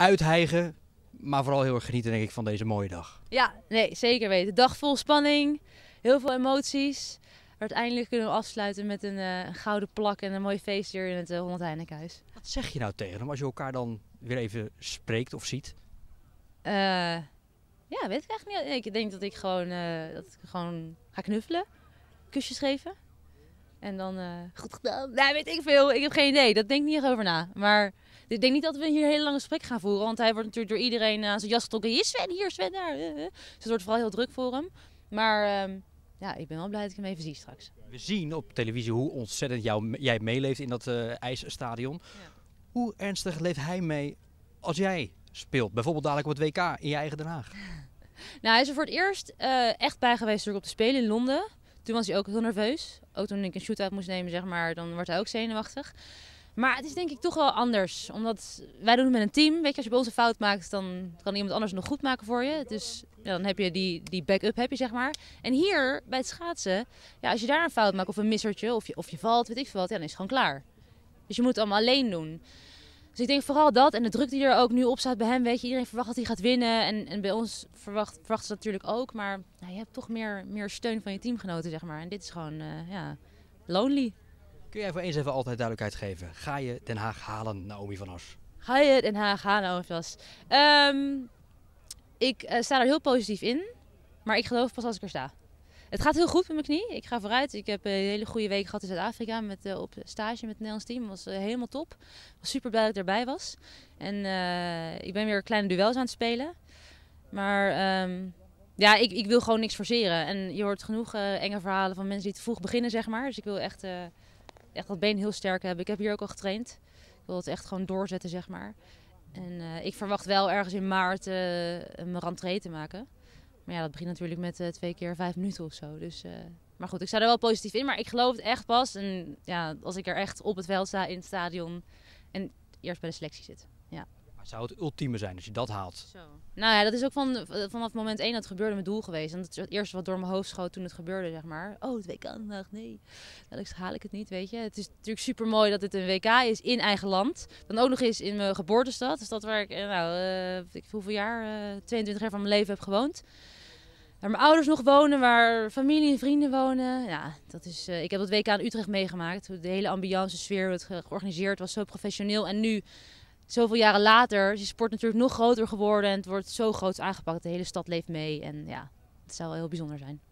uitheigen, Maar vooral heel erg genieten, denk ik, van deze mooie dag. Ja, nee, zeker weten. Dag vol spanning, heel veel emoties. uiteindelijk kunnen we afsluiten met een eh, gouden plak en een mooi feestje hier in het uh, eh, Holland Wat zeg je nou tegen hem als je elkaar dan weer even spreekt of ziet? Uh, ja, weet ik eigenlijk niet. Ik denk dat ik gewoon, dat ik gewoon ga knuffelen, kusjes geven. En dan goed gedaan. Nee, weet ik veel. Ik heb geen idee. Dat denk ik niet echt over na. Maar ik denk niet dat we hier een hele lange gesprek gaan voeren. Want hij wordt natuurlijk door iedereen eh, aan zijn jas getrokken. Hier Sven, hier Sven, daar. Eh, eh. Dus het wordt vooral heel druk voor hem. Maar ehm, ja, ik ben wel blij dat ik hem even zie straks. We zien op televisie hoe ontzettend jou, jij meeleeft in dat uh, ijsstadion. Ja. Hoe ernstig leeft hij mee als jij speelt? Bijvoorbeeld dadelijk op het WK in je eigen Den Haag. nou, hij is er voor het eerst echt bij geweest op de Spelen in Londen. Toen was hij ook heel nerveus. Ook toen ik een shootout moest nemen, zeg maar, dan wordt hij ook zenuwachtig. Maar het is denk ik toch wel anders. Omdat wij doen het met een team. Weet je, als je bij ons een fout maakt, dan kan iemand anders nog goed maken voor je. Dus ja, dan heb je die, die back heb je zeg maar. En hier, bij het schaatsen, ja, als je daar een fout maakt of een missertje, of je, of je valt, weet ik veel wat, dan is het gewoon klaar. Dus je moet het allemaal alleen doen. Dus ik denk vooral dat en de druk die er ook nu op staat bij hem. Weet je, iedereen verwacht dat hij gaat winnen. En, en bij ons verwacht, verwachten ze natuurlijk ook. Maar nou, je hebt toch meer, meer steun van je teamgenoten, zeg maar. En dit is gewoon, uh, ja, lonely. Kun jij voor eens even altijd duidelijkheid geven? Ga je Den Haag halen, Naomi van As? Ga je Den Haag halen, Naomi van As? Ehm, ik eh, sta er heel positief in, maar ik geloof pas als ik er sta. Het gaat heel goed met mijn knie. Ik ga vooruit. Ik heb een hele goede week gehad in Zuid-Afrika met, eh, op stage met het Nederlands team. was eh, helemaal top. was super blij dat ik erbij was. En ik ben weer kleine duels aan het spelen. Maar ehm, ja, ik, ik, wil gewoon niks forceren. En je hoort genoeg enge verhalen van mensen die te vroeg beginnen, zeg maar. Dus ik wil echt echt dat been heel sterk hebben. Ik heb hier ook al getraind. Ik wil het echt gewoon doorzetten, zeg maar. En eh, ik verwacht wel ergens in maart uh, een rentree te maken. Maar ja, dat begint natuurlijk met eh, twee keer vijf minuten of zo. Dus, maar goed, ik sta er wel positief in. Maar ik geloof het echt pas. En ja, als ik er echt op het veld sta in het stadion en eerst bij de selectie zit. Maar zou het ultieme zijn als je dat haalt? Zo. Nou ja, dat is ook van, eh, vanaf moment één dat het gebeurde mijn doel geweest. En dat is het eerste wat door mijn hoofd schoot toen het gebeurde, zeg maar. Oh, het WK vandaag, nee. dat haal ik het niet, weet je. Het is natuurlijk super mooi dat dit een WK is in eigen land. Dan ook nog eens in mijn geboortestad. dus dat waar ik, eh, nou, uh, ik hoeveel jaar, 22 jaar van mijn leven heb gewoond waar mijn ouders nog wonen, waar familie en vrienden wonen. Ja, dat is, ik heb dat WK in Utrecht meegemaakt. De hele ambiance, sfeer, het georganiseerd was zo professioneel. En nu zoveel jaren later is je sport natuurlijk nog groter geworden. En het wordt zo groot aangepakt. De hele stad leeft mee. En ja, het zou wel heel bijzonder zijn.